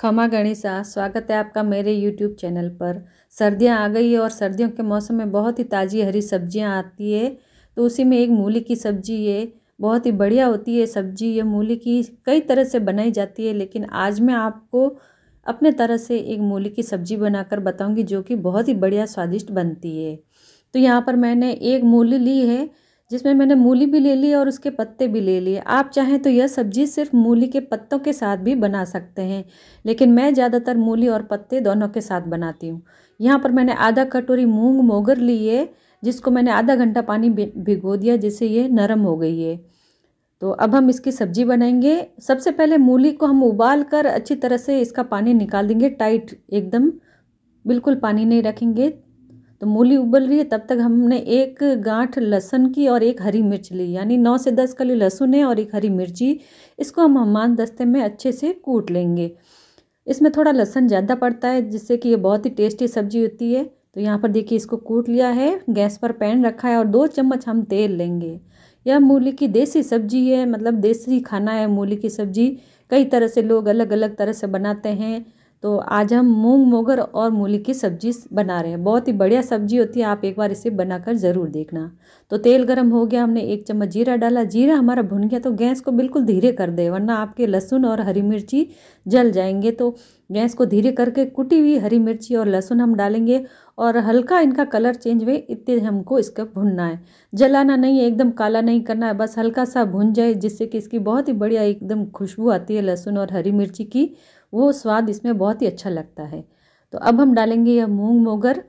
खमा गणिसा स्वागत है आपका मेरे यूट्यूब चैनल पर सर्दियाँ आ गई है और सर्दियों के मौसम में बहुत ही ताज़ी हरी सब्जियाँ आती है तो उसी में एक मूली की सब्जी ये बहुत ही बढ़िया होती है सब्जी ये मूली की कई तरह से बनाई जाती है लेकिन आज मैं आपको अपने तरह से एक मूली की सब्जी बनाकर बताऊंगी जो कि बहुत ही बढ़िया स्वादिष्ट बनती है तो यहाँ पर मैंने एक मूली ली है जिसमें मैंने मूली भी ले ली और उसके पत्ते भी ले लिए आप चाहें तो यह सब्जी सिर्फ मूली के पत्तों के साथ भी बना सकते हैं लेकिन मैं ज़्यादातर मूली और पत्ते दोनों के साथ बनाती हूँ यहाँ पर मैंने आधा कटोरी मूंग मोगर ली है जिसको मैंने आधा घंटा पानी भिगो दिया जिससे ये नरम हो गई है तो अब हम इसकी सब्जी बनाएंगे सबसे पहले मूली को हम उबाल कर अच्छी तरह से इसका पानी निकाल देंगे टाइट एकदम बिल्कुल पानी नहीं रखेंगे तो मूली उबल रही है तब तक हमने एक गांठ लहसुन की और एक हरी मिर्च ली यानी नौ से दस कली लहसुन है और एक हरी मिर्ची इसको हम हमान दस्ते में अच्छे से कूट लेंगे इसमें थोड़ा लहसुन ज़्यादा पड़ता है जिससे कि ये बहुत ही टेस्टी सब्जी होती है तो यहाँ पर देखिए इसको कूट लिया है गैस पर पैन रखा है और दो चम्मच हम तेल लेंगे यह मूली की देसी सब्जी है मतलब देसी खाना है मूली की सब्जी कई तरह से लोग अलग अलग तरह से बनाते हैं तो आज हम मूंग मोगर और मूली की सब्जी बना रहे हैं बहुत ही बढ़िया सब्जी होती है आप एक बार इसे बनाकर ज़रूर देखना तो तेल गरम हो गया हमने एक चम्मच जीरा डाला जीरा हमारा भुन गया तो गैस को बिल्कुल धीरे कर दे वरना आपके लहसुन और हरी मिर्ची जल जाएंगे तो गैस को धीरे करके कुटी हुई हरी मिर्ची और लहसुन हम डालेंगे और हल्का इनका कलर चेंज हुए इतने हमको इसका भुनना है जलाना नहीं है एकदम काला नहीं करना है बस हल्का सा भुन जाए जिससे कि इसकी बहुत ही बढ़िया एकदम खुशबू आती है लहसुन और हरी मिर्ची की वो स्वाद इसमें बहुत ही अच्छा लगता है तो अब हम डालेंगे यह मूंग मोगर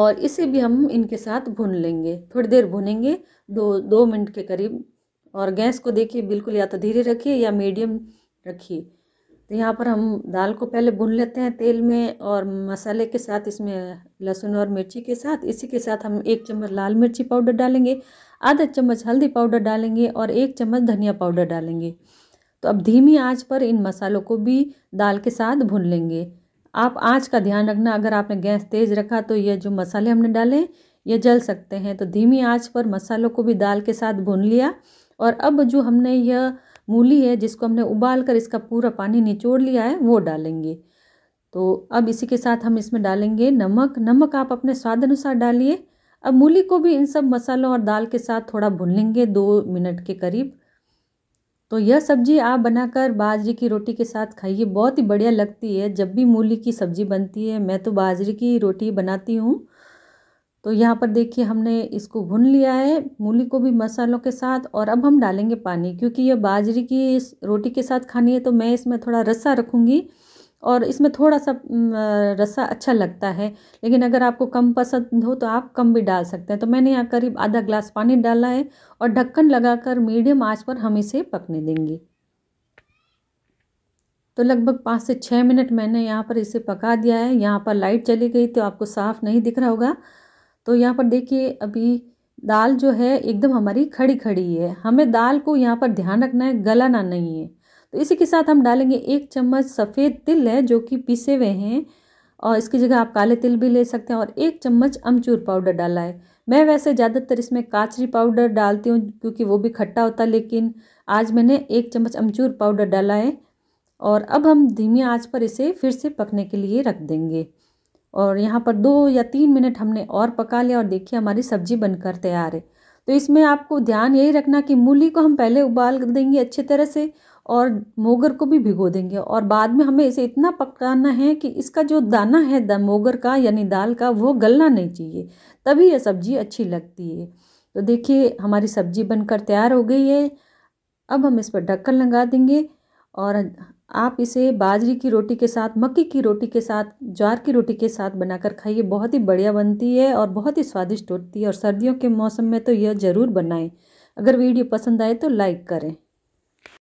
और इसे भी हम इनके साथ भून लेंगे थोड़ी देर भुनेंगे दो दो मिनट के करीब और गैस को देखिए बिल्कुल या तो धीरे रखिए या मीडियम रखिए तो यहाँ पर हम दाल को पहले भून लेते हैं तेल में और मसाले के साथ इसमें लहसुन और मिर्ची के साथ इसी के साथ हम एक चम्मच लाल मिर्ची पाउडर डालेंगे आधा चम्मच हल्दी पाउडर डालेंगे और एक चम्मच धनिया पाउडर डालेंगे तो अब धीमी आंच पर इन मसालों को भी दाल के साथ भून लेंगे आप आंच का ध्यान रखना अगर आपने गैस तेज़ रखा तो यह जो मसाले हमने डाले ये जल सकते हैं तो धीमी आंच पर मसालों को भी दाल के साथ भून लिया और अब जो हमने यह मूली है जिसको हमने उबाल कर इसका पूरा पानी निचोड़ लिया है वो डालेंगे तो अब इसी के साथ हम इसमें डालेंगे नमक नमक आप अपने स्वाद अनुसार डालिए अब मूली को भी इन सब मसालों और दाल के साथ थोड़ा भून लेंगे दो मिनट के करीब तो यह सब्ज़ी आप बनाकर बाजरे की रोटी के साथ खाइए बहुत ही बढ़िया लगती है जब भी मूली की सब्ज़ी बनती है मैं तो बाजरे की रोटी बनाती हूँ तो यहाँ पर देखिए हमने इसको भुन लिया है मूली को भी मसालों के साथ और अब हम डालेंगे पानी क्योंकि यह बाजरे की रोटी के साथ खानी है तो मैं इसमें थोड़ा रस्सा रखूँगी और इसमें थोड़ा सा रस्सा अच्छा लगता है लेकिन अगर आपको कम पसंद हो तो आप कम भी डाल सकते हैं तो मैंने यहाँ करीब आधा ग्लास पानी डाला है और ढक्कन लगाकर मीडियम आंच पर हम इसे पकने देंगे तो लगभग पाँच से छः मिनट मैंने यहाँ पर इसे पका दिया है यहाँ पर लाइट चली गई तो आपको साफ़ नहीं दिख रहा होगा तो यहाँ पर देखिए अभी दाल जो है एकदम हमारी खड़ी खड़ी है हमें दाल को यहाँ पर ध्यान रखना है गलाना नहीं है तो इसी के साथ हम डालेंगे एक चम्मच सफ़ेद तिल है जो कि पिसे हुए हैं और इसकी जगह आप काले तिल भी ले सकते हैं और एक चम्मच अमचूर पाउडर डाला है मैं वैसे ज़्यादातर इसमें काचरी पाउडर डालती हूँ क्योंकि वो भी खट्टा होता है लेकिन आज मैंने एक चम्मच अमचूर पाउडर डाला है और अब हम धीमी आंच पर इसे फिर से पकने के लिए रख देंगे और यहाँ पर दो या तीन मिनट हमने और पका लिया और देखिए हमारी सब्जी बनकर तैयार है तो इसमें आपको ध्यान यही रखना कि मूली को हम पहले उबाल देंगे अच्छी तरह से और मोगर को भी भिगो देंगे और बाद में हमें इसे इतना पकाना है कि इसका जो दाना है दा, मोगर का यानी दाल का वो गलना नहीं चाहिए तभी यह सब्ज़ी अच्छी लगती है तो देखिए हमारी सब्ज़ी बनकर तैयार हो गई है अब हम इस पर ढक्कन लगा देंगे और आप इसे बाजरी की रोटी के साथ मक्की की रोटी के साथ ज्वार की रोटी के साथ बनाकर खाइए बहुत ही बढ़िया बनती है और बहुत ही स्वादिष्ट होती है और सर्दियों के मौसम में तो यह ज़रूर बनाएं अगर वीडियो पसंद आए तो लाइक करें